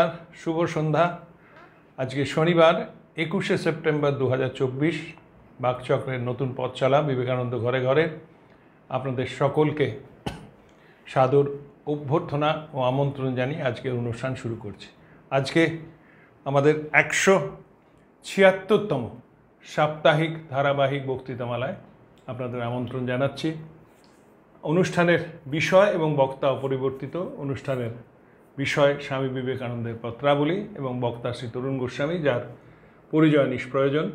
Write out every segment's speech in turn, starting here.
নমস্কার শুভ সন্ধ্যা আজকে শনিবার একুশে সেপ্টেম্বর দু হাজার চব্বিশ বাঘচক্রের নতুন পথ চালা বিবেকানন্দ ঘরে ঘরে আপনাদের সকলকে সাদর অভ্যর্থনা ও আমন্ত্রণ জানিয়ে আজকের অনুষ্ঠান শুরু করছি আজকে আমাদের একশো ছিয়াত্তরতম সাপ্তাহিক ধারাবাহিক বক্তৃতামালায় আপনাদের আমন্ত্রণ জানাচ্ছি অনুষ্ঠানের বিষয় এবং বক্তা অপরিবর্তিত অনুষ্ঠানের বিষয় স্বামী বিবেকানন্দের পত্রাবলী এবং বক্তা শ্রী তরুণ গোস্বামী যার পরিচয় নিষ্প্রয়োজন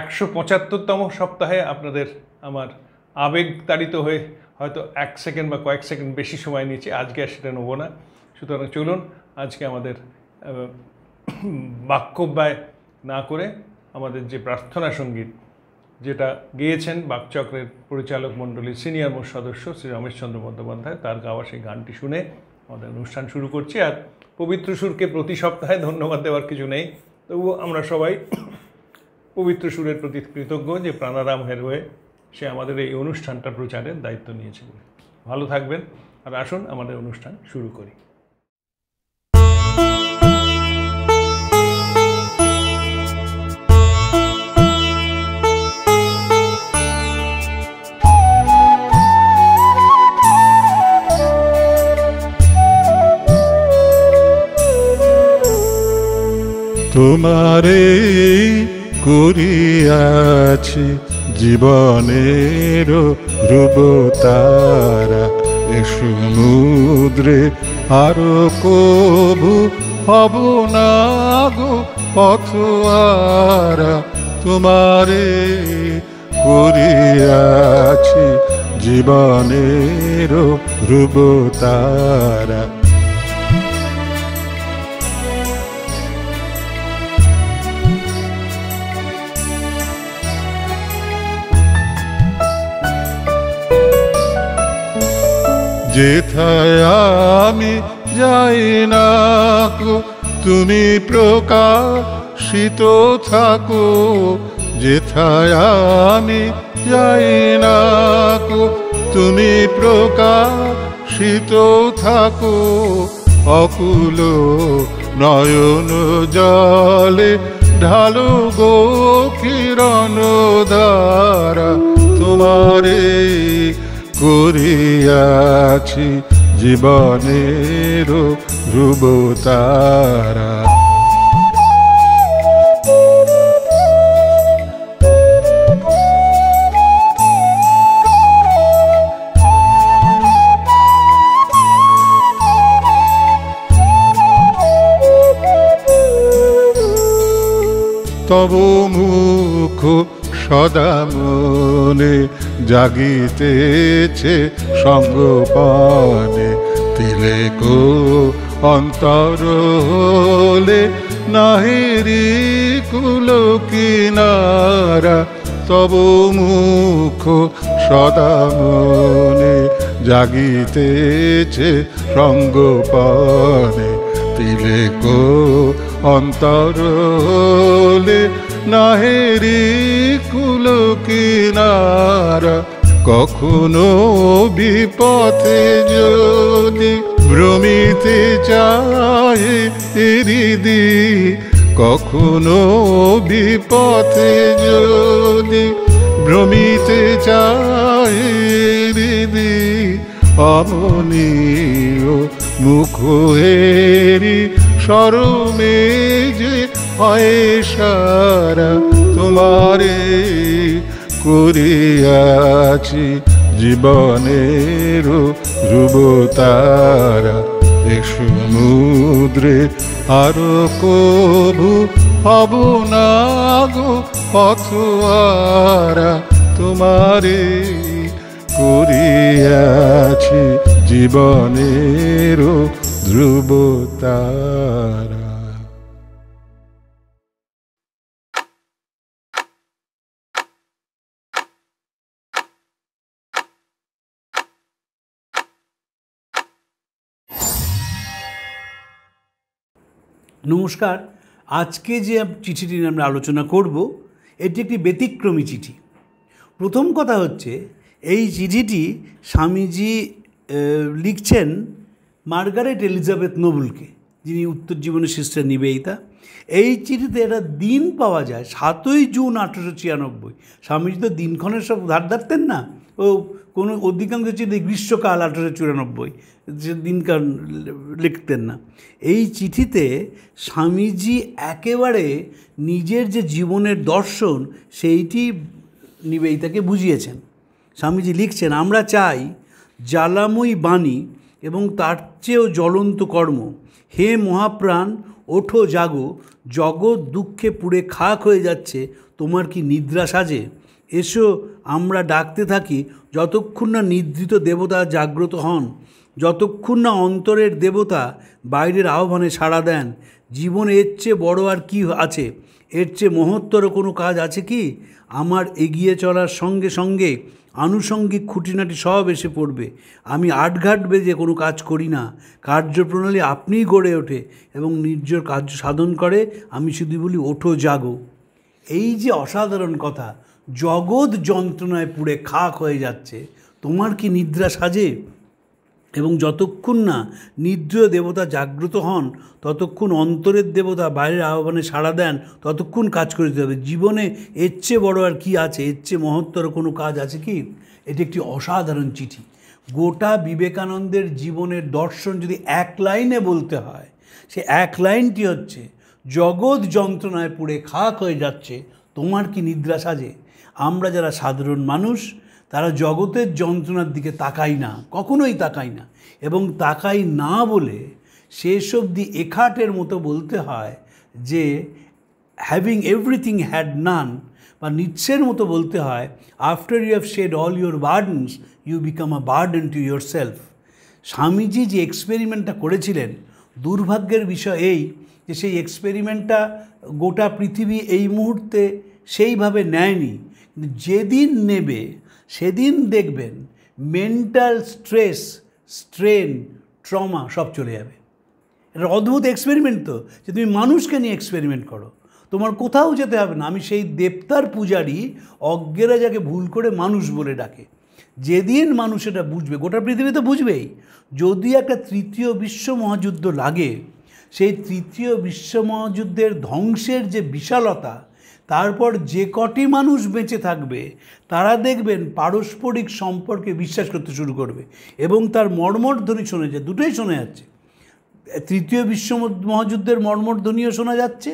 একশো পঁচাত্তরতম সপ্তাহে আপনাদের আমার আবেগ তাড়িত হয়ে হয়তো এক সেকেন্ড বা কয়েক সেকেন্ড বেশি সময় নিয়েছি আজকে আর সেটা নেবো না সুতরাং চলুন আজকে আমাদের ব্যয় না করে আমাদের যে প্রার্থনা সঙ্গীত যেটা গেয়েছেন বাকচক্রের পরিচালক মণ্ডলীর সিনিয়র মোট সদস্য শ্রী রমেশচন্দ্র বন্দ্যোপাধ্যায় তার গাওয়া সেই গানটি শুনে আমাদের অনুষ্ঠান শুরু করছি আর পবিত্র সুরকে প্রতি সপ্তাহে ধন্যবাদ দেওয়ার কিছু নেই তবুও আমরা সবাই পবিত্র সুরের প্রতি কৃতজ্ঞ যে প্রাণারাম হের হয়ে সে আমাদের এই অনুষ্ঠানটা প্রচারের দায়িত্ব নিয়েছে ভালো থাকবেন আর আসুন আমাদের অনুষ্ঠান শুরু করি তোমারে করিয়াছি জীবনের ধ্রুব তারা এ সমুদ্রে আরো কবু হব না গো তোমারে করিয়াছি জীবনের ধ্রুব তারা যেথায় আমি যাই না কো তুমি প্রকাশিত থাকো যেথায় আমি যাই নাকো তুমি প্রকাশিত থাকো অকুল নয়ন জলে ঢালো গো কিরণ দ্বারা তোমারে করিয়াছি জীবনের ধ্রুব তারা তব মুখ সদা মনে জাগিতেছে পানে তিলে গো অন্তর হলে নাহেরি কুল কিনারা তব মুখ সদা মনে জাগিতেছে পানে তিলে গো অন্তর হলে নাহেরি কুল কিনার কখনো বিপথে যদি ভ্রমিতে চায় হৃদি কখনো বিপথে যদি ভ্রমিতে চায় হৃদি অমনি মুখ হেরি সরমে যে হয় তোমার তোমারে করিয়াছি জীবনের যুবতারা সমুদ্রে আরো কবু হব নাগু পথুয়ারা তোমারে করিয়াছি জীবনের ধ্রুবতারা নমস্কার আজকে যে চিঠিটি নিয়ে আমরা আলোচনা করব এটি একটি ব্যতিক্রমী চিঠি প্রথম কথা হচ্ছে এই চিঠিটি স্বামীজি লিখছেন মার্গারেট এলিজাবেথ নবুলকে যিনি উত্তর জীবনের সিস্টার নিবেদিতা এই চিঠিতে একটা দিন পাওয়া যায় সাতই জুন আঠেরোশো ছিয়ানব্বই স্বামীজি তো দিনক্ষণের সব ধার ধারতেন না ও কোনো অধিকাংশ চিঠি গ্রীষ্মকাল আঠেরোশো চুরানব্বই যে দিনকার লিখতেন না এই চিঠিতে স্বামীজি একেবারে নিজের যে জীবনের দর্শন সেইটি নিবেদিতাকে বুঝিয়েছেন স্বামীজি লিখছেন আমরা চাই জ্বালাময়ী বাণী এবং তার চেয়েও জ্বলন্ত কর্ম হে মহাপ্রাণ ওঠো জাগো জগৎ দুঃখে পুড়ে খাক হয়ে যাচ্ছে তোমার কি নিদ্রা সাজে এসো আমরা ডাকতে থাকি যতক্ষণ না নিদ্রিত দেবতা জাগ্রত হন যতক্ষণ না অন্তরের দেবতা বাইরের আহ্বানে সাড়া দেন জীবন এর চেয়ে বড়ো আর কি আছে এর চেয়ে মহত্তর কোনো কাজ আছে কি আমার এগিয়ে চলার সঙ্গে সঙ্গে আনুষঙ্গিক খুঁটিনাটি সব এসে পড়বে আমি আটঘাট বেজে কোনো কাজ করি না কার্যপ্রণালী আপনিই গড়ে ওঠে এবং নির্জর কার্য সাধন করে আমি শুধু বলি ওঠো জাগো এই যে অসাধারণ কথা জগৎ যন্ত্রণায় পুড়ে খাক হয়ে যাচ্ছে তোমার কি নিদ্রা সাজে এবং যতক্ষণ না নিদ্র দেবতা জাগ্রত হন ততক্ষণ অন্তরের দেবতা বাইরের আহ্বানে সাড়া দেন ততক্ষণ কাজ করে দিতে হবে জীবনে এর চেয়ে বড়ো আর কি আছে এর চেয়ে মহত্তর কোনো কাজ আছে কি এটি একটি অসাধারণ চিঠি গোটা বিবেকানন্দের জীবনের দর্শন যদি এক লাইনে বলতে হয় সে এক লাইনটি হচ্ছে জগৎ যন্ত্রণায় পুড়ে খাক হয়ে যাচ্ছে তোমার কি নিদ্রা সাজে আমরা যারা সাধারণ মানুষ তারা জগতের যন্ত্রণার দিকে তাকাই না কখনোই তাকাই না এবং তাকাই না বলে শেষ অবধি এখাটের মতো বলতে হয় যে হ্যাভিং এভরিথিং হ্যাড নান বা নিচ্ছের মতো বলতে হয় after you have shed all your burdens you become a burden to yourself Swamiji যে এক্সপেরিমেন্টটা করেছিলেন দুর্ভাগ্যের বিষয় এই যে সেই এক্সপেরিমেন্টটা গোটা পৃথিবী এই মুহূর্তে সেইভাবে নেয়নি যেদিন নেবে সেদিন দেখবেন মেন্টাল স্ট্রেস স্ট্রেন ট্রমা সব চলে যাবে এটা অদ্ভুত এক্সপেরিমেন্ট তো যে তুমি মানুষকে নিয়ে এক্সপেরিমেন্ট করো তোমার কোথাও যেতে হবে না আমি সেই দেবতার পূজারি অজ্ঞেরা যাকে ভুল করে মানুষ বলে ডাকে যেদিন মানুষ এটা বুঝবে গোটা পৃথিবী তো বুঝবেই যদি একটা তৃতীয় বিশ্ব মহাযুদ্ধ লাগে সেই তৃতীয় বিশ্ব মহাযুদ্ধের ধ্বংসের যে বিশালতা তারপর যে কটি মানুষ বেঁচে থাকবে তারা দেখবেন পারস্পরিক সম্পর্কে বিশ্বাস করতে শুরু করবে এবং তার মর্মর্ধ্বনি শোনা যায় দুটোই শোনা যাচ্ছে তৃতীয় বিশ্ব মহাযুদ্ধের ধ্বনিও শোনা যাচ্ছে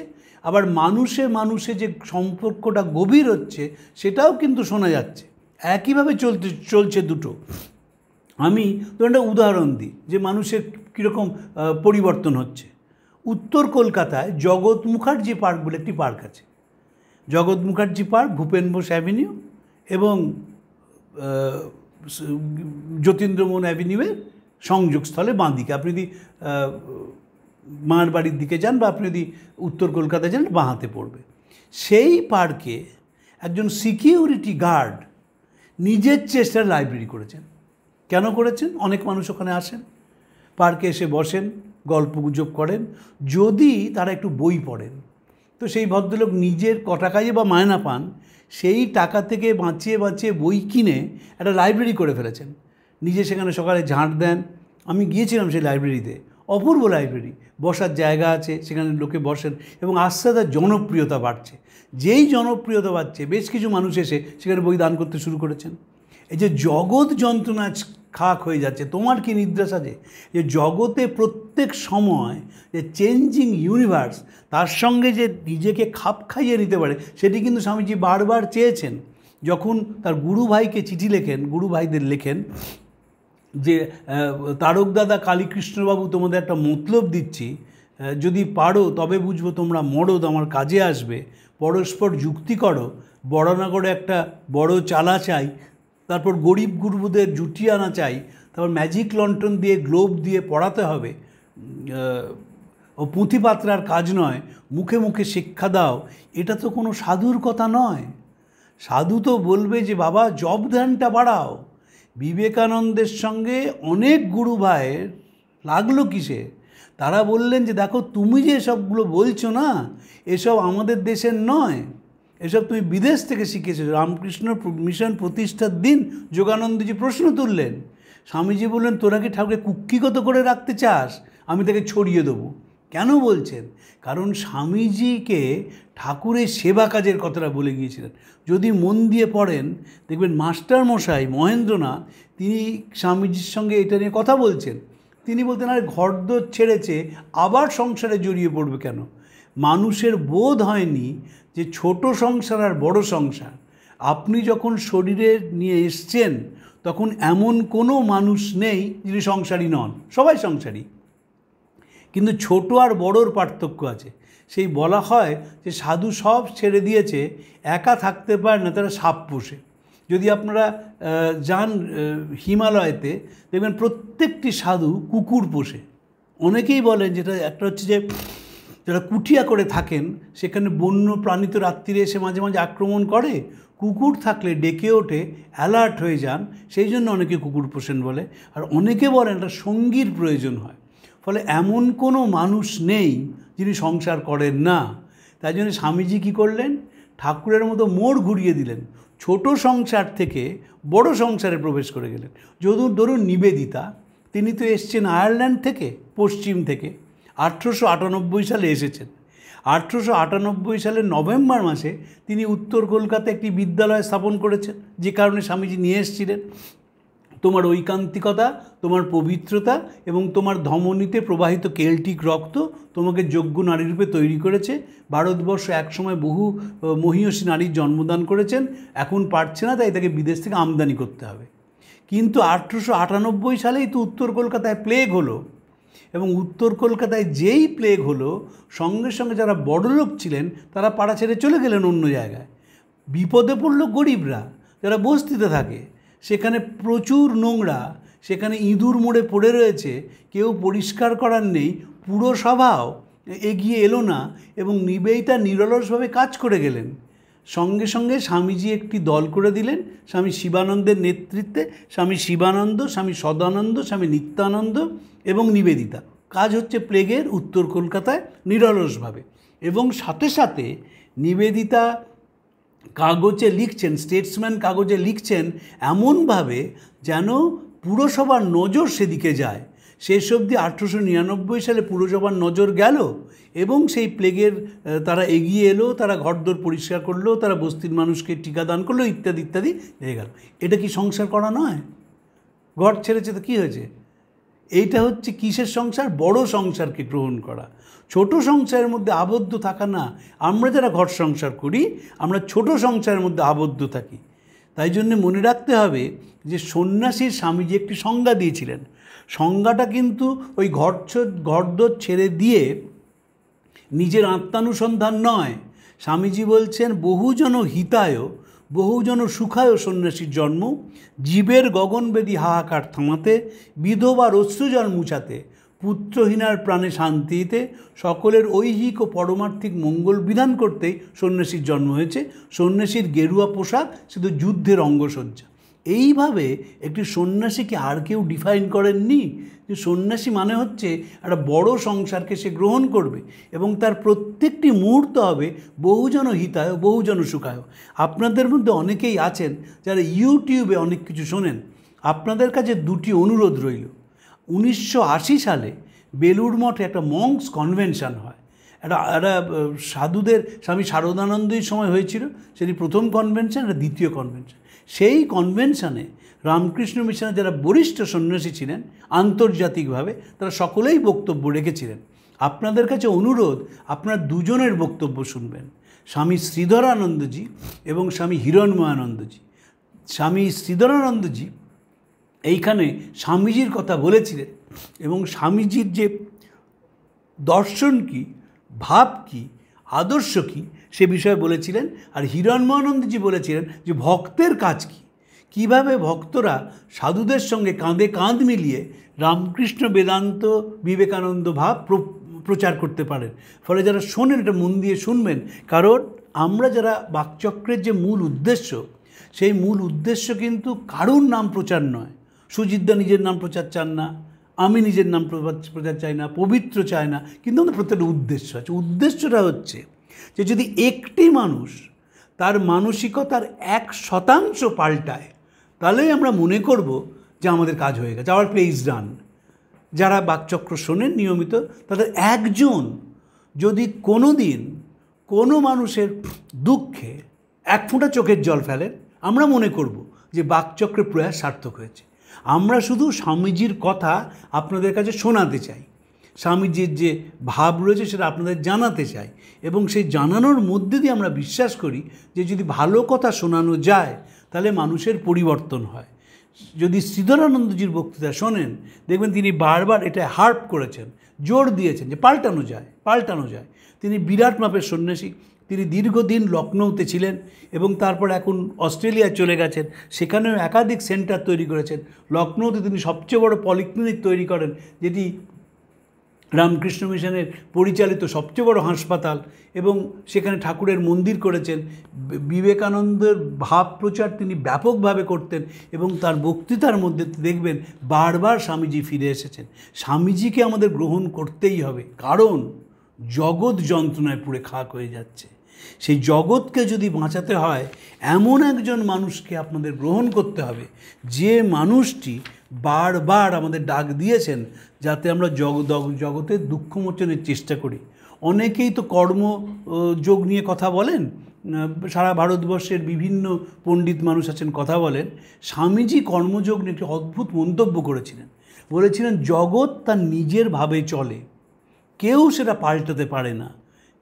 আবার মানুষে মানুষে যে সম্পর্কটা গভীর হচ্ছে সেটাও কিন্তু শোনা যাচ্ছে একইভাবে চলতে চলছে দুটো আমি একটা উদাহরণ দিই যে মানুষের কীরকম পরিবর্তন হচ্ছে উত্তর কলকাতায় জগৎ মুখার্জি পার্ক বলে একটি পার্ক আছে জগৎ মুখার্জি পার্ক ভূপেন বোস অ্যাভিনিউ এবং যতীন্দ্রমোহন অ্যাভিনিউয়ের সংযোগস্থলে বাঁ দিকে আপনি যদি মার বাড়ির দিকে যান বা আপনি যদি উত্তর কলকাতায় যান বাঁ হাতে পড়বে সেই পার্কে একজন সিকিউরিটি গার্ড নিজের চেষ্টায় লাইব্রেরি করেছেন কেন করেছেন অনেক মানুষ ওখানে আসেন পার্কে এসে বসেন গল্প গুজব করেন যদি তারা একটু বই পড়েন তো সেই ভদ্রলোক নিজের ক টাকায় বা মায়না পান সেই টাকা থেকে বাঁচিয়ে বাঁচিয়ে বই কিনে একটা লাইব্রেরি করে ফেলেছেন নিজে সেখানে সকালে ঝাঁট দেন আমি গিয়েছিলাম সেই লাইব্রেরিতে অপূর্ব লাইব্রেরি বসার জায়গা আছে সেখানে লোকে বসেন এবং আস্তে আস্তে জনপ্রিয়তা বাড়ছে যেই জনপ্রিয়তা বাড়ছে বেশ কিছু মানুষ এসে সেখানে বই দান করতে শুরু করেছেন এই যে জগৎ যন্ত্রণা খাক হয়ে যাচ্ছে তোমার কি নির্দেশ আছে যে জগতে প্রত্যেক সময় যে চেঞ্জিং ইউনিভার্স তার সঙ্গে যে নিজেকে খাপ খাইয়ে নিতে পারে সেটি কিন্তু স্বামীজি বারবার চেয়েছেন যখন তার গুরু ভাইকে চিঠি লেখেন গুরু ভাইদের লেখেন যে দাদা কালীকৃষ্ণবাবু তোমাদের একটা মতলব দিচ্ছি যদি পারো তবে বুঝবো তোমরা মরদ আমার কাজে আসবে পরস্পর যুক্তি করো বড় একটা বড় চালা চাই তারপর গরিব গুরুদের জুটিয়ে আনা চাই তারপর ম্যাজিক লন্ঠন দিয়ে গ্লোব দিয়ে পড়াতে হবে ও পুঁথিপাত্রার কাজ নয় মুখে মুখে শিক্ষা দাও এটা তো কোনো সাধুর কথা নয় সাধু তো বলবে যে বাবা জব ধ্যানটা বাড়াও বিবেকানন্দের সঙ্গে অনেক গুরু ভাইয়ের লাগলো কিসে তারা বললেন যে দেখো তুমি যে সবগুলো বলছো না এসব আমাদের দেশের নয় এসব তুমি বিদেশ থেকে শিখেছো রামকৃষ্ণ মিশন প্রতিষ্ঠার দিন যোগানন্দজি প্রশ্ন তুললেন স্বামীজি বললেন তোরা কি ঠাকুরকে কুক্ষিগত করে রাখতে চাস আমি তাকে ছড়িয়ে দেবো কেন বলছেন কারণ স্বামীজিকে ঠাকুরের সেবা কাজের কথাটা বলে গিয়েছিলেন যদি মন দিয়ে পড়েন দেখবেন মাস্টার মশাই মহেন্দ্রনাথ তিনি স্বামীজির সঙ্গে এটা নিয়ে কথা বলছেন তিনি বলতেন আর ঘরদোর ছেড়েছে আবার সংসারে জড়িয়ে পড়বে কেন মানুষের বোধ হয়নি যে ছোট সংসার আর বড় সংসার আপনি যখন শরীরে নিয়ে এসছেন তখন এমন কোনো মানুষ নেই যিনি সংসারী নন সবাই সংসারী কিন্তু ছোট আর বড়র পার্থক্য আছে সেই বলা হয় যে সাধু সব ছেড়ে দিয়েছে একা থাকতে পারে না তারা সাপ পোষে যদি আপনারা যান হিমালয়েতে দেখবেন প্রত্যেকটি সাধু কুকুর পোষে অনেকেই বলেন যেটা একটা হচ্ছে যে যারা কুঠিয়া করে থাকেন সেখানে বন্য প্রাণিত তো রাত্রিরে এসে মাঝে মাঝে আক্রমণ করে কুকুর থাকলে ডেকে ওঠে অ্যালার্ট হয়ে যান সেই জন্য অনেকে কুকুর পোষেন বলে আর অনেকে বলেন একটা সঙ্গীর প্রয়োজন হয় ফলে এমন কোনো মানুষ নেই যিনি সংসার করেন না তাই জন্য স্বামীজি কী করলেন ঠাকুরের মতো মোড় ঘুরিয়ে দিলেন ছোট সংসার থেকে বড় সংসারে প্রবেশ করে গেলেন যদুর ধরুন নিবেদিতা তিনি তো এসছেন আয়ারল্যান্ড থেকে পশ্চিম থেকে আঠেরোশো আটানব্বই সালে এসেছেন আঠেরোশো আটানব্বই সালের নভেম্বর মাসে তিনি উত্তর কলকাতায় একটি বিদ্যালয় স্থাপন করেছেন যে কারণে স্বামীজি নিয়ে এসেছিলেন তোমার ঐকান্তিকতা তোমার পবিত্রতা এবং তোমার ধমনীতে প্রবাহিত কেলটিক রক্ত তোমাকে যোগ্য নারীরূপে তৈরি করেছে ভারতবর্ষ একসময় বহু মহীয়সী নারীর জন্মদান করেছেন এখন পারছে না তাই তাকে বিদেশ থেকে আমদানি করতে হবে কিন্তু আঠেরোশো আটানব্বই সালেই তো উত্তর কলকাতায় প্লেগ হলো এবং উত্তর কলকাতায় যেই প্লেগ হলো সঙ্গে সঙ্গে যারা বড়লোক ছিলেন তারা পাড়া ছেড়ে চলে গেলেন অন্য জায়গায় বিপদে পড়ল গরিবরা যারা বস্তিতে থাকে সেখানে প্রচুর নোংরা সেখানে ইঁদুর মোড়ে পড়ে রয়েছে কেউ পরিষ্কার করার নেই পুরসভাও এগিয়ে এলো না এবং নিবেইটা নিরলসভাবে কাজ করে গেলেন সঙ্গে সঙ্গে স্বামীজি একটি দল করে দিলেন স্বামী শিবানন্দের নেতৃত্বে স্বামী শিবানন্দ স্বামী সদানন্দ স্বামী নিত্যানন্দ এবং নিবেদিতা কাজ হচ্ছে প্লেগের উত্তর কলকাতায় নিরলসভাবে এবং সাথে সাথে নিবেদিতা কাগজে লিখছেন স্টেটসম্যান কাগজে লিখছেন এমনভাবে যেন পুরসভার নজর সেদিকে যায় শেষ অবধি আঠেরোশো নিরানব্বই সালে পুরসভার নজর গেল এবং সেই প্লেগের তারা এগিয়ে এলো তারা ঘরদোর পরিষ্কার করলো তারা বস্তির মানুষকে টিকাদান করলো ইত্যাদি ইত্যাদি হয়ে গেল এটা কি সংসার করা নয় ঘর ছেড়েছে তো কী হয়েছে এইটা হচ্ছে কিসের সংসার বড় সংসারকে গ্রহণ করা ছোট সংসারের মধ্যে আবদ্ধ থাকা না আমরা যারা ঘর সংসার করি আমরা ছোট সংসারের মধ্যে আবদ্ধ থাকি তাই জন্য মনে রাখতে হবে যে সন্ন্যাসীর স্বামীজি একটি সংজ্ঞা দিয়েছিলেন সংজ্ঞাটা কিন্তু ওই ঘর ঘরদোর ছেড়ে দিয়ে নিজের আত্মানুসন্ধান নয় স্বামীজি বলছেন বহুজন হিতায় বহুজন সুখায় সন্ন্যাসীর জন্ম জীবের গগনবেদী হাহাকার থামাতে বিধবার অশ্রুজল মুছাতে পুত্রহীনার প্রাণে শান্তিতে সকলের ঐহিক ও পরমার্থিক মঙ্গল বিধান করতেই সন্ন্যাসীর জন্ম হয়েছে সন্ন্যাসীর গেরুয়া পোশাক শুধু যুদ্ধের অঙ্গসজ্জা এইভাবে একটি সন্ন্যাসীকে আর কেউ ডিফাইন করেননি যে সন্ন্যাসী মানে হচ্ছে একটা বড় সংসারকে সে গ্রহণ করবে এবং তার প্রত্যেকটি মুহূর্ত হবে বহুজন হিতায় বহুজন সুখায় আপনাদের মধ্যে অনেকেই আছেন যারা ইউটিউবে অনেক কিছু শোনেন আপনাদের কাছে দুটি অনুরোধ রইল উনিশশো সালে বেলুড় মঠে একটা মংস কনভেনশন হয় একটা একটা সাধুদের স্বামী শারদানন্দই সময় হয়েছিল সেটি প্রথম কনভেনশন একটা দ্বিতীয় কনভেনশন সেই কনভেনশনে রামকৃষ্ণ মিশনে যারা বরিষ্ঠ সন্ন্যাসী ছিলেন আন্তর্জাতিকভাবে তারা সকলেই বক্তব্য রেখেছিলেন আপনাদের কাছে অনুরোধ আপনার দুজনের বক্তব্য শুনবেন স্বামী শ্রীধরানন্দজি এবং স্বামী হিরণময়ানন্দজি স্বামী শ্রীধরানন্দজি এইখানে স্বামীজির কথা বলেছিলেন এবং স্বামীজির যে দর্শন কি ভাব কি আদর্শ কী সে বিষয়ে বলেছিলেন আর হিরণময়ানন্দজি বলেছিলেন যে ভক্তের কাজ কী কিভাবে ভক্তরা সাধুদের সঙ্গে কাঁধে কাঁধ মিলিয়ে রামকৃষ্ণ বেদান্ত বিবেকানন্দ ভাব প্রচার করতে পারেন ফলে যারা শোনেন এটা মন দিয়ে শুনবেন কারণ আমরা যারা বাকচক্রের যে মূল উদ্দেশ্য সেই মূল উদ্দেশ্য কিন্তু কারুর নাম প্রচার নয় সুজিদ্দা নিজের নাম প্রচার চান না আমি নিজের নাম প্রচার চাই না পবিত্র চাই না কিন্তু আমাদের প্রত্যেকটা উদ্দেশ্য আছে উদ্দেশ্যটা হচ্ছে যে যদি একটি মানুষ তার মানসিকতার এক শতাংশ পাল্টায় তাহলেই আমরা মনে করব যে আমাদের কাজ হয়ে গেছে আওয়ার প্লেইজ ডান যারা বাকচক্র শোনেন নিয়মিত তাদের একজন যদি কোনো দিন কোনো মানুষের দুঃখে এক ফোঁটা চোখের জল ফেলেন আমরা মনে করব যে বাকচক্রের প্রয়াস সার্থক হয়েছে আমরা শুধু স্বামীজির কথা আপনাদের কাছে শোনাতে চাই স্বামীজির যে ভাব রয়েছে সেটা আপনাদের জানাতে চাই এবং সেই জানানোর মধ্যে দিয়ে আমরা বিশ্বাস করি যে যদি ভালো কথা শোনানো যায় তাহলে মানুষের পরিবর্তন হয় যদি শ্রীধরানন্দজির বক্তৃতা শোনেন দেখবেন তিনি বারবার এটা হার্প করেছেন জোর দিয়েছেন যে পাল্টানো যায় পাল্টানো যায় তিনি বিরাট মাপের সন্ন্যাসী তিনি দীর্ঘদিন লখনৌতে ছিলেন এবং তারপর এখন অস্ট্রেলিয়া চলে গেছেন সেখানেও একাধিক সেন্টার তৈরি করেছেন লখনৌতে তিনি সবচেয়ে বড় পলিক্লিনিক তৈরি করেন যেটি রামকৃষ্ণ মিশনের পরিচালিত সবচেয়ে বড় হাসপাতাল এবং সেখানে ঠাকুরের মন্দির করেছেন বিবেকানন্দের ভাব প্রচার তিনি ব্যাপকভাবে করতেন এবং তার বক্তৃতার মধ্যে দেখবেন বারবার স্বামীজি ফিরে এসেছেন স্বামীজিকে আমাদের গ্রহণ করতেই হবে কারণ জগৎ যন্ত্রণায় পুড়ে খাক হয়ে যাচ্ছে সেই জগৎকে যদি বাঁচাতে হয় এমন একজন মানুষকে আপনাদের গ্রহণ করতে হবে যে মানুষটি বারবার আমাদের ডাক দিয়েছেন যাতে আমরা জগতে দুঃখমোচনের চেষ্টা করি অনেকেই তো কর্মযোগ নিয়ে কথা বলেন সারা ভারতবর্ষের বিভিন্ন পণ্ডিত মানুষ আছেন কথা বলেন স্বামীজি কর্মযোগ নিয়ে একটি অদ্ভুত মন্তব্য করেছিলেন বলেছিলেন জগৎ তার নিজের ভাবে চলে কেউ সেটা পাল্টাতে পারে না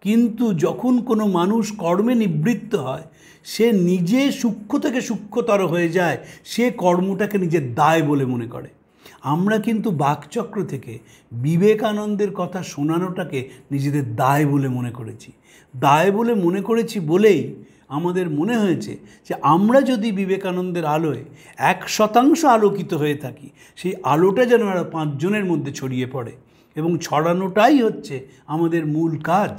কিন্তু যখন কোনো মানুষ কর্মে নিবৃত্ত হয় সে নিজে সূক্ষ্ম থেকে সূক্ষ্মতর হয়ে যায় সে কর্মটাকে নিজের দায় বলে মনে করে আমরা কিন্তু বাকচক্র থেকে বিবেকানন্দের কথা শোনানোটাকে নিজেদের দায় বলে মনে করেছি দায় বলে মনে করেছি বলেই আমাদের মনে হয়েছে যে আমরা যদি বিবেকানন্দের আলোয় এক শতাংশ আলোকিত হয়ে থাকি সেই আলোটা যেন আমরা পাঁচজনের মধ্যে ছড়িয়ে পড়ে এবং ছড়ানোটাই হচ্ছে আমাদের মূল কাজ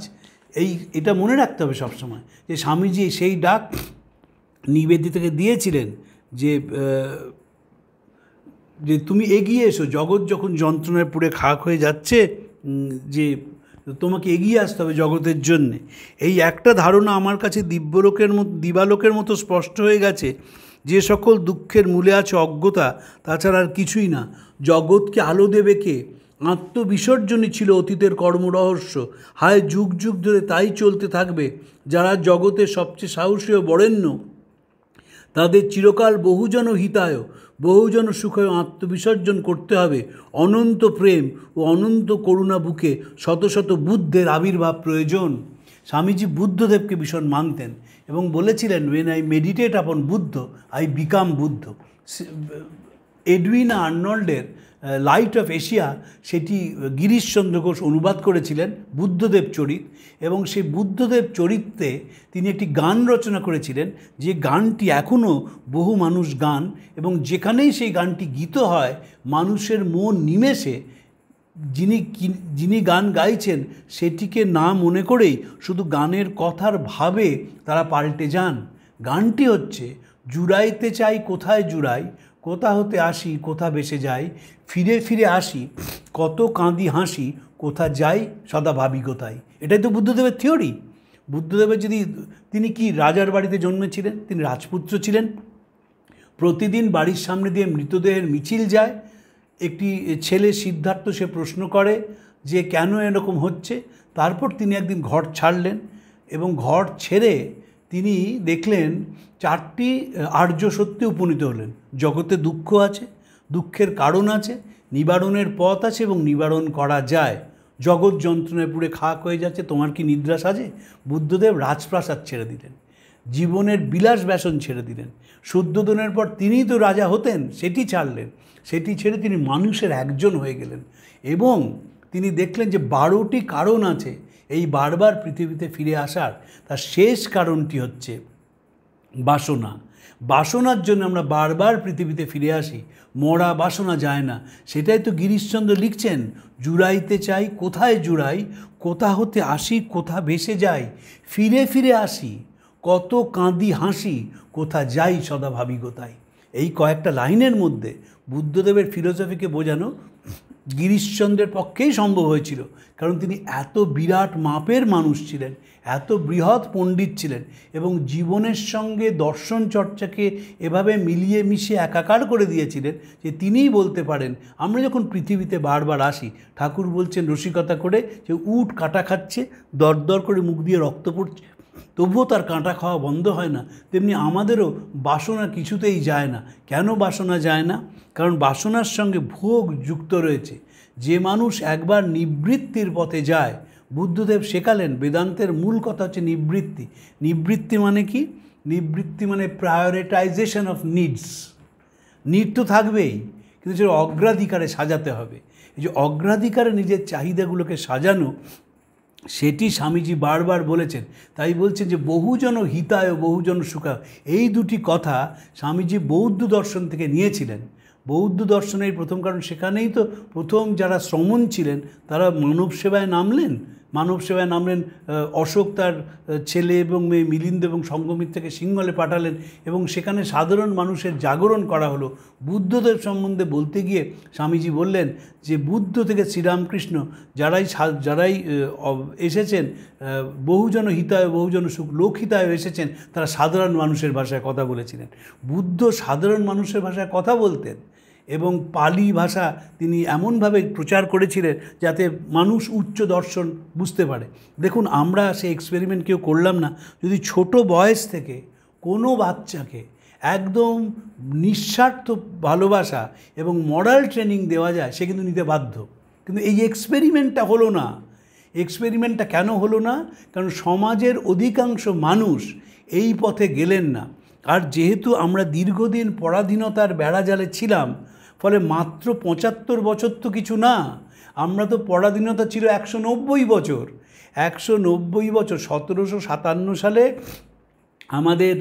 এই এটা মনে রাখতে হবে সবসময় যে স্বামীজি সেই ডাক নিবেদিতাকে দিয়েছিলেন যে যে তুমি এগিয়ে এসো জগৎ যখন যন্ত্রণায় পুড়ে খাক হয়ে যাচ্ছে যে তোমাকে এগিয়ে আসতে হবে জগতের জন্যে এই একটা ধারণা আমার কাছে দিব্যলোকের মতো দিবালোকের মতো স্পষ্ট হয়ে গেছে যে সকল দুঃখের মূলে আছে অজ্ঞতা তাছাড়া আর কিছুই না জগৎকে আলো দেবে কে আত্মবিসর্জনই ছিল অতীতের কর্মরহস্য হায় যুগ যুগ ধরে তাই চলতে থাকবে যারা জগতে সবচেয়ে সাহসী ও বরেণ্য তাদের চিরকাল বহুজন হিতায় বহুজন সুখে আত্মবিসর্জন করতে হবে অনন্ত প্রেম ও অনন্ত করুণা বুকে শত শত বুদ্ধের আবির্ভাব প্রয়োজন স্বামীজি বুদ্ধদেবকে ভীষণ মানতেন এবং বলেছিলেন when I meditate upon Buddha I become Buddha Edwin আর্নল্ডের লাইট অফ এশিয়া সেটি গিরিশচন্দ্র ঘোষ অনুবাদ করেছিলেন বুদ্ধদেব চরিত এবং সেই বুদ্ধদেব চরিত্রে তিনি একটি গান রচনা করেছিলেন যে গানটি এখনও বহু মানুষ গান এবং যেখানেই সেই গানটি গীত হয় মানুষের মন নিমেষে যিনি যিনি গান গাইছেন সেটিকে না মনে করেই শুধু গানের কথার ভাবে তারা পাল্টে যান গানটি হচ্ছে জুড়াইতে চাই কোথায় জুড়াই কোথা হতে আসি কোথা বেসে যাই ফিরে ফিরে আসি কত কাঁদি হাসি কোথা যাই সদা ভাবি কোথায় এটাই তো বুদ্ধদেবের থিওরি বুদ্ধদেবের যদি তিনি কি রাজার বাড়িতে জন্মেছিলেন তিনি রাজপুত্র ছিলেন প্রতিদিন বাড়ির সামনে দিয়ে মৃতদেহের মিছিল যায় একটি ছেলে সিদ্ধার্থ সে প্রশ্ন করে যে কেন এরকম হচ্ছে তারপর তিনি একদিন ঘর ছাড়লেন এবং ঘর ছেড়ে তিনি দেখলেন চারটি আর্য সত্যে উপনীত হলেন জগতে দুঃখ আছে দুঃখের কারণ আছে নিবারণের পথ আছে এবং নিবারণ করা যায় জগৎ যন্ত্রণায় পুড়ে খাক হয়ে যাচ্ছে তোমার কি নিদ্রা সাজে বুদ্ধদেব রাজপ্রাসাদ ছেড়ে দিলেন জীবনের বিলাস ব্যাসন ছেড়ে দিলেন শুদ্ধোদনের পর তিনিই তো রাজা হতেন সেটি ছাড়লেন সেটি ছেড়ে তিনি মানুষের একজন হয়ে গেলেন এবং তিনি দেখলেন যে বারোটি কারণ আছে এই বারবার পৃথিবীতে ফিরে আসার তার শেষ কারণটি হচ্ছে বাসনা বাসনার জন্য আমরা বারবার পৃথিবীতে ফিরে আসি মরা বাসনা যায় না সেটাই তো গিরিশচন্দ্র লিখছেন জুড়াইতে চাই কোথায় জুড়াই কোথা হতে আসি কোথা ভেসে যাই ফিরে ফিরে আসি কত কাঁদি হাসি কোথা যাই সদা ভাবি কোথায় এই কয়েকটা লাইনের মধ্যে বুদ্ধদেবের ফিলোসফিকে বোঝানো গিরিশচন্দ্রের পক্ষেই সম্ভব হয়েছিল কারণ তিনি এত বিরাট মাপের মানুষ ছিলেন এত বৃহৎ পণ্ডিত ছিলেন এবং জীবনের সঙ্গে দর্শন চর্চাকে এভাবে মিলিয়ে মিশে একাকার করে দিয়েছিলেন যে তিনিই বলতে পারেন আমরা যখন পৃথিবীতে বারবার আসি ঠাকুর বলছেন রসিকতা করে যে উট কাটা খাচ্ছে দরদর করে মুখ দিয়ে রক্ত পড়ছে তবুও তার কাঁটা খাওয়া বন্ধ হয় না তেমনি আমাদেরও বাসনা কিছুতেই যায় না কেন বাসনা যায় না কারণ বাসনার সঙ্গে ভোগ যুক্ত রয়েছে যে মানুষ একবার নিবৃত্তির পথে যায় বুদ্ধদেব শেখালেন বেদান্তের মূল কথা হচ্ছে নিবৃত্তি নিবৃত্তি মানে কি নিবৃত্তি মানে প্রায়োরিটাইজেশন অফ নিডস নিড তো থাকবেই কিন্তু সেটা অগ্রাধিকারে সাজাতে হবে এই যে অগ্রাধিকারে নিজের চাহিদাগুলোকে সাজানো সেটি স্বামীজি বারবার বলেছেন তাই বলছেন যে বহুজন হিতায় বহুজন সুখায় এই দুটি কথা স্বামীজি বৌদ্ধ দর্শন থেকে নিয়েছিলেন বৌদ্ধ দর্শনের প্রথম কারণ সেখানেই তো প্রথম যারা শ্রমণ ছিলেন তারা মানব সেবায় নামলেন মানব সেবায় নামলেন অশোক তার ছেলে এবং মেয়ে মিলিন্দ এবং সঙ্গমিত থেকে সিঙ্গলে পাঠালেন এবং সেখানে সাধারণ মানুষের জাগরণ করা হলো বুদ্ধদের সম্বন্ধে বলতে গিয়ে স্বামীজি বললেন যে বুদ্ধ থেকে শ্রীরামকৃষ্ণ যারাই যারাই এসেছেন বহুজন হিতায় বহুজন সুখ লোকহিতায় এসেছেন তারা সাধারণ মানুষের ভাষায় কথা বলেছিলেন বুদ্ধ সাধারণ মানুষের ভাষায় কথা বলতেন এবং পালি ভাষা তিনি এমনভাবে প্রচার করেছিলেন যাতে মানুষ উচ্চ দর্শন বুঝতে পারে দেখুন আমরা সেই এক্সপেরিমেন্ট কেউ করলাম না যদি ছোট বয়স থেকে কোনো বাচ্চাকে একদম নিঃস্বার্থ ভালোবাসা এবং মরাল ট্রেনিং দেওয়া যায় সে কিন্তু নিতে বাধ্য কিন্তু এই এক্সপেরিমেন্টটা হলো না এক্সপেরিমেন্টটা কেন হলো না কারণ সমাজের অধিকাংশ মানুষ এই পথে গেলেন না আর যেহেতু আমরা দীর্ঘদিন পরাধীনতার বেড়াজালে ছিলাম ফলে মাত্র পঁচাত্তর বছর তো কিছু না আমরা তো পরাধীনতা ছিল একশো নব্বই বছর একশো নব্বই বছর সতেরোশো সাতান্ন সালে আমাদের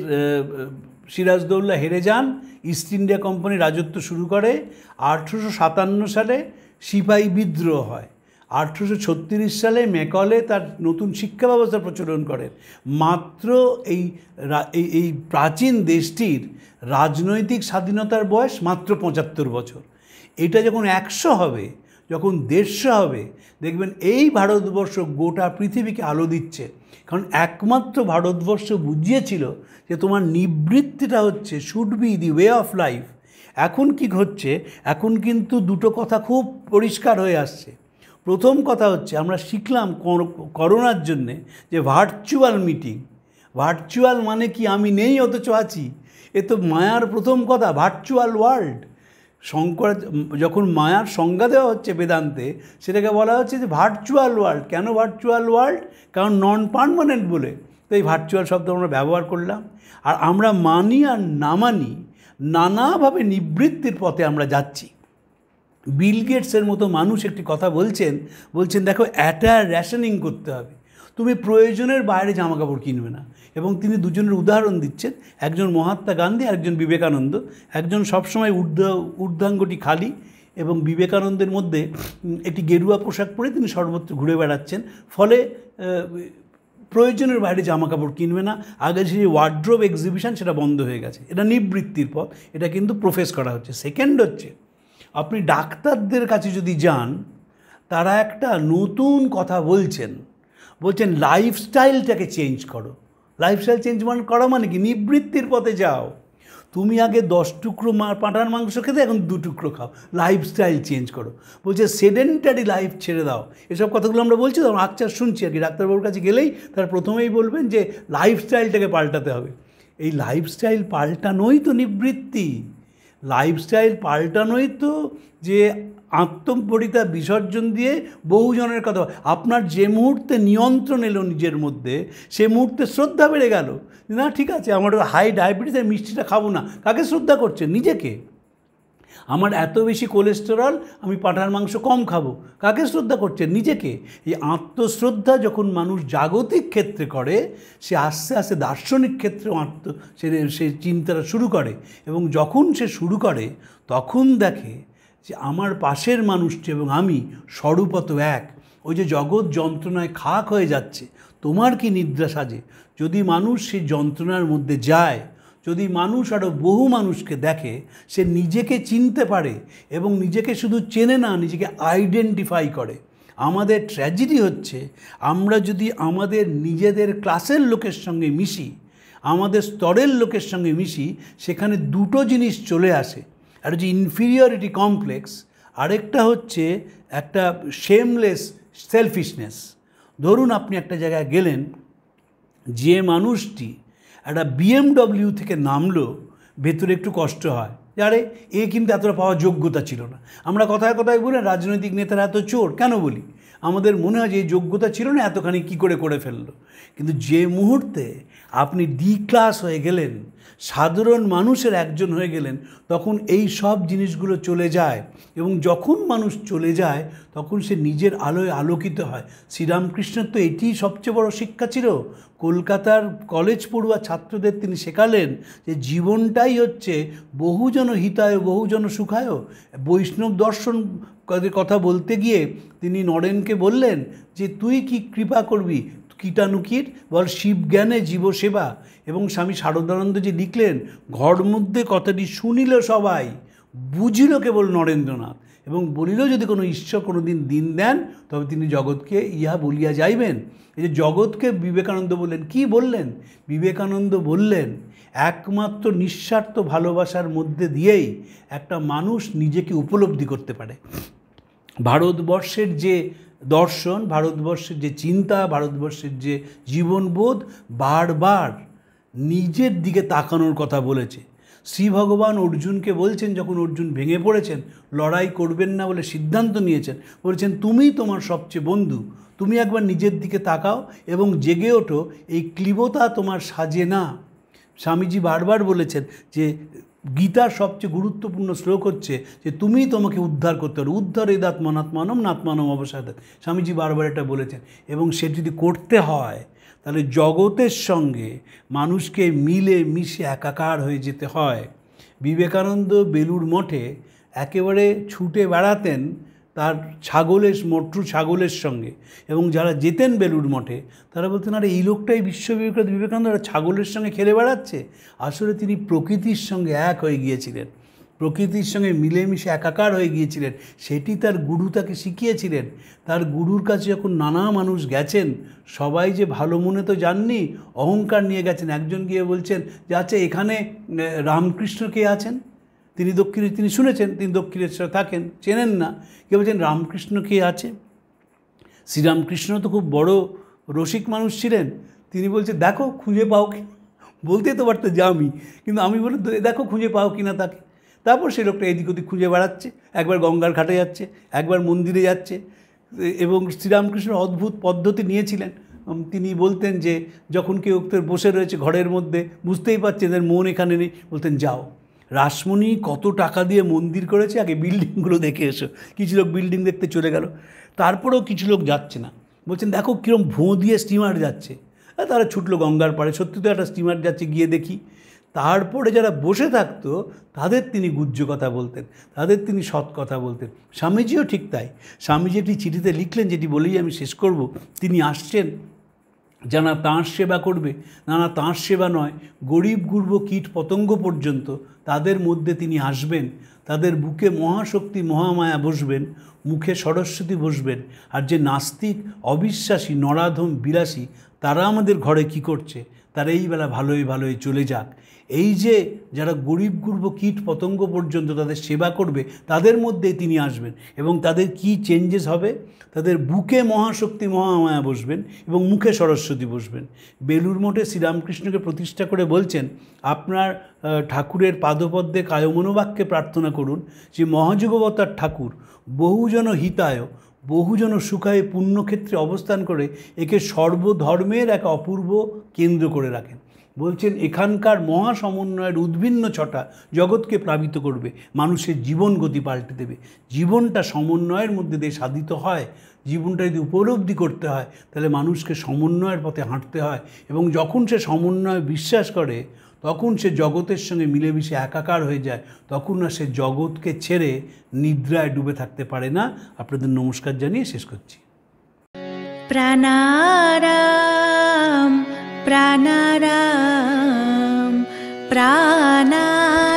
সিরাজদৌল্লা হেরে যান ইস্ট ইন্ডিয়া কোম্পানি রাজত্ব শুরু করে আঠেরোশো সাতান্ন সালে সিপাহী বিদ্রোহ হয় আঠেরোশো ছত্রিশ সালে ম্যাকলে তার নতুন শিক্ষা ব্যবস্থা প্রচলন করেন মাত্র এই এই প্রাচীন দেশটির রাজনৈতিক স্বাধীনতার বয়স মাত্র পঁচাত্তর বছর এটা যখন একশো হবে যখন দেড়শো হবে দেখবেন এই ভারতবর্ষ গোটা পৃথিবীকে আলো দিচ্ছে কারণ একমাত্র ভারতবর্ষ বুঝিয়েছিল যে তোমার নিবৃত্তিটা হচ্ছে should be the way of life এখন কি হচ্ছে এখন কিন্তু দুটো কথা খুব পরিষ্কার হয়ে আসছে প্রথম কথা হচ্ছে আমরা শিখলাম করোনার জন্যে যে ভার্চুয়াল মিটিং ভার্চুয়াল মানে কি আমি নেই অথচ আছি এ তো মায়ার প্রথম কথা ভার্চুয়াল ওয়ার্ল্ড শঙ্কর যখন মায়ার সংজ্ঞা দেওয়া হচ্ছে বেদান্তে সেটাকে বলা হচ্ছে যে ভার্চুয়াল ওয়ার্ল্ড কেন ভার্চুয়াল ওয়ার্ল্ড কারণ নন পারমানেন্ট বলে তো এই ভার্চুয়াল শব্দ আমরা ব্যবহার করলাম আর আমরা মানি আর না মানি নানাভাবে নিবৃত্তির পথে আমরা যাচ্ছি বিল গেটসের মতো মানুষ একটি কথা বলছেন বলছেন দেখো এটা রেশনিং করতে হবে তুমি প্রয়োজনের বাইরে জামা কাপড় কিনবে না এবং তিনি দুজনের উদাহরণ দিচ্ছেন একজন মহাত্মা গান্ধী একজন বিবেকানন্দ একজন সবসময় ঊর্ধ্ব ঊর্ধ্বাঙ্গটি খালি এবং বিবেকানন্দের মধ্যে একটি গেরুয়া পোশাক পরে তিনি সর্বত্র ঘুরে বেড়াচ্ছেন ফলে প্রয়োজনের বাইরে জামা কাপড় কিনবে না আগে যে ওয়ার্ড্রোব এক্সিবিশন সেটা বন্ধ হয়ে গেছে এটা নিবৃত্তির পথ এটা কিন্তু প্রফেস করা হচ্ছে সেকেন্ড হচ্ছে আপনি ডাক্তারদের কাছে যদি যান তারা একটা নতুন কথা বলছেন বলছেন লাইফস্টাইলটাকে চেঞ্জ করো লাইফস্টাইল চেঞ্জ মানে করা মানে কি নিবৃত্তির পথে যাও তুমি আগে দশ টুকরো মা পাঁঠার মাংস খেতে এখন দু টুকরো খাও লাইফস্টাইল চেঞ্জ করো বলছে সেডেন্টারি লাইফ ছেড়ে দাও এসব কথাগুলো আমরা বলছি তো আকচার শুনছি আর কি ডাক্তারবাবুর কাছে গেলেই তারা প্রথমেই বলবেন যে লাইফস্টাইলটাকে পাল্টাতে হবে এই লাইফস্টাইল পাল্টানোই তো নিবৃত্তি লাইফস্টাইল পাল্টানোই তো যে আত্মপরিতা বিসর্জন দিয়ে বহুজনের কথা আপনার যে মুহূর্তে নিয়ন্ত্রণ এলো নিজের মধ্যে সে মুহূর্তে শ্রদ্ধা বেড়ে গেল না ঠিক আছে আমার হাই ডায়াবেটিসের মিষ্টিটা খাবো না কাকে শ্রদ্ধা করছে নিজেকে আমার এত বেশি কোলেস্টেরল আমি পাঠার মাংস কম খাবো কাকে শ্রদ্ধা করছে নিজেকে এই আত্মশ্রদ্ধা যখন মানুষ জাগতিক ক্ষেত্রে করে সে আস্তে আস্তে দার্শনিক ক্ষেত্রে আত্ম সে সে চিন্তাটা শুরু করে এবং যখন সে শুরু করে তখন দেখে যে আমার পাশের মানুষটি এবং আমি স্বরূপত এক ওই যে জগৎ যন্ত্রণায় খাক হয়ে যাচ্ছে তোমার কি নিদ্রা সাজে যদি মানুষ সেই যন্ত্রণার মধ্যে যায় যদি মানুষ আরও বহু মানুষকে দেখে সে নিজেকে চিনতে পারে এবং নিজেকে শুধু চেনে না নিজেকে আইডেন্টিফাই করে আমাদের ট্র্যাজেডি হচ্ছে আমরা যদি আমাদের নিজেদের ক্লাসের লোকের সঙ্গে মিশি আমাদের স্তরের লোকের সঙ্গে মিশি সেখানে দুটো জিনিস চলে আসে একটা হচ্ছে ইনফিরিয়রিটি কমপ্লেক্স আরেকটা হচ্ছে একটা শেমলেস সেলফিশনেস ধরুন আপনি একটা জায়গায় গেলেন যে মানুষটি একটা বিএমডব্লিউ থেকে নামলো ভেতরে একটু কষ্ট হয় আরে এ কিন্তু এতটা পাওয়ার যোগ্যতা ছিল না আমরা কথায় কথায় বলি রাজনৈতিক নেতারা এত চোর কেন বলি আমাদের মনে হয় যে এই যোগ্যতা ছিল না এতখানি কি করে করে ফেললো কিন্তু যে মুহূর্তে আপনি ডি ক্লাস হয়ে গেলেন সাধারণ মানুষের একজন হয়ে গেলেন তখন এই সব জিনিসগুলো চলে যায় এবং যখন মানুষ চলে যায় তখন সে নিজের আলোয় আলোকিত হয় শ্রীরামকৃষ্ণের তো এটি সবচেয়ে বড় শিক্ষা ছিল কলকাতার কলেজ পড়ুয়া ছাত্রদের তিনি শেখালেন যে জীবনটাই হচ্ছে বহুজন হিতায় বহুজন সুখায় বৈষ্ণব দর্শন কথা বলতে গিয়ে তিনি নরেনকে বললেন যে তুই কি কৃপা করবি কীটানুকির বল শিবজ্ঞানে জীবসেবা এবং স্বামী শারদানন্দ যে লিখলেন ঘর মধ্যে কথাটি শুনিল সবাই বুঝিল কেবল নরেন্দ্রনাথ এবং বলিল যদি কোনো ঈশ্বর কোনো দিন দিন দেন তবে তিনি জগৎকে ইহা বলিয়া যাইবেন এই যে জগৎকে বিবেকানন্দ বললেন কি বললেন বিবেকানন্দ বললেন একমাত্র নিঃস্বার্থ ভালোবাসার মধ্যে দিয়েই একটা মানুষ নিজেকে উপলব্ধি করতে পারে ভারতবর্ষের যে দর্শন ভারতবর্ষের যে চিন্তা ভারতবর্ষের যে জীবনবোধ বারবার নিজের দিকে তাকানোর কথা বলেছে শ্রী ভগবান অর্জুনকে বলছেন যখন অর্জুন ভেঙে পড়েছেন লড়াই করবেন না বলে সিদ্ধান্ত নিয়েছেন বলেছেন তুমিই তোমার সবচেয়ে বন্ধু তুমি একবার নিজের দিকে তাকাও এবং জেগে ওঠো এই ক্লিবতা তোমার সাজে না স্বামীজি বারবার বলেছেন যে গীতার সবচেয়ে গুরুত্বপূর্ণ শ্লোক হচ্ছে যে তুমি তোমাকে উদ্ধার করতে পারো উদ্ধার এদাত মনাত্মানম নাত্মানম অবসাদ স্বামীজি বারবার এটা বলেছেন এবং সে যদি করতে হয় তাহলে জগতের সঙ্গে মানুষকে মিলে মিশে একাকার হয়ে যেতে হয় বিবেকানন্দ বেলুর মঠে একেবারে ছুটে বেড়াতেন তার ছাগলের মট্রু ছাগলের সঙ্গে এবং যারা যেতেন বেলুড় মঠে তারা বলতেন আরে এই লোকটাই বিশ্ব বিবেকানন্দ বিবেকানন্দ ছাগলের সঙ্গে খেলে বেড়াচ্ছে আসলে তিনি প্রকৃতির সঙ্গে এক হয়ে গিয়েছিলেন প্রকৃতির সঙ্গে মিলেমিশে একাকার হয়ে গিয়েছিলেন সেটি তার গুরু তাকে শিখিয়েছিলেন তার গুরুর কাছে যখন নানা মানুষ গেছেন সবাই যে ভালো মনে তো যাননি অহংকার নিয়ে গেছেন একজন গিয়ে বলছেন যে আচ্ছা এখানে রামকৃষ্ণ কে আছেন তিনি দক্ষিণে তিনি শুনেছেন তিনি দক্ষিণেশ্বরে থাকেন চেনেন না কে বলছেন রামকৃষ্ণ কে আছে শ্রীরামকৃষ্ণ তো খুব বড় রসিক মানুষ ছিলেন তিনি বলছে দেখো খুঁজে পাও কি বলতে তো পারতো যে আমি কিন্তু আমি বলি দেখো খুঁজে পাও কি না তাকে তারপর সে লোকটা এদিক ওদিক খুঁজে বেড়াচ্ছে একবার গঙ্গার ঘাটে যাচ্ছে একবার মন্দিরে যাচ্ছে এবং শ্রীরামকৃষ্ণ অদ্ভুত পদ্ধতি নিয়েছিলেন তিনি বলতেন যে যখন কেউ বসে রয়েছে ঘরের মধ্যে বুঝতেই পারছে এদের মন এখানে নেই বলতেন যাও রাসমণি কত টাকা দিয়ে মন্দির করেছে আগে বিল্ডিংগুলো দেখে এসো কিছু লোক বিল্ডিং দেখতে চলে গেল তারপরেও কিছু লোক যাচ্ছে না বলছেন দেখো কীরকম ভোঁ দিয়ে স্টিমার যাচ্ছে তারা ছুটলো গঙ্গার পাড়ে সত্যি তো একটা স্টিমার যাচ্ছে গিয়ে দেখি তারপরে যারা বসে থাকতো তাদের তিনি গুজ্জ কথা বলতেন তাদের তিনি সৎ কথা বলতেন স্বামীজিও ঠিক তাই স্বামীজি একটি চিঠিতে লিখলেন যেটি বলেই আমি শেষ করব তিনি আসছেন যারা তাঁর সেবা করবে নানা তাঁর সেবা নয় গরিব গুর্ব কীট পতঙ্গ পর্যন্ত তাদের মধ্যে তিনি আসবেন তাদের বুকে মহাশক্তি মহামায়া বসবেন মুখে সরস্বতী বসবেন আর যে নাস্তিক অবিশ্বাসী নরাধম বিলাসী তারা আমাদের ঘরে কি করছে তারা এই বেলা ভালোই ভালোই চলে যাক এই যে যারা গরিব গুরব কীট পতঙ্গ পর্যন্ত তাদের সেবা করবে তাদের মধ্যে তিনি আসবেন এবং তাদের কি চেঞ্জেস হবে তাদের বুকে মহাশক্তি মহামায়া বসবেন এবং মুখে সরস্বতী বসবেন বেলুর মঠে শ্রীরামকৃষ্ণকে প্রতিষ্ঠা করে বলছেন আপনার ঠাকুরের পাদপদ্মে কায়মনোবাক্যে প্রার্থনা করুন যে মহাযুগবতার ঠাকুর বহুজন হিতায় বহুজন সুখায় পুণ্যক্ষেত্রে অবস্থান করে একে সর্বধর্মের এক অপূর্ব কেন্দ্র করে রাখেন বলছেন এখানকার মহা সমন্বয়ের উদ্ভিন্ন ছটা জগৎকে প্লাবিত করবে মানুষের জীবন গতি পাল্টে দেবে জীবনটা সমন্বয়ের মধ্যে দিয়ে সাধিত হয় জীবনটা যদি উপলব্ধি করতে হয় তাহলে মানুষকে সমন্বয়ের পথে হাঁটতে হয় এবং যখন সে সমন্বয় বিশ্বাস করে তখন সে জগতের সঙ্গে মিলেমিশে একাকার হয়ে যায় তখন না সে জগৎকে ছেড়ে নিদ্রায় ডুবে থাকতে পারে না আপনাদের নমস্কার জানিয়ে শেষ করছি প্রাণারাম प्राणाराम प्राणा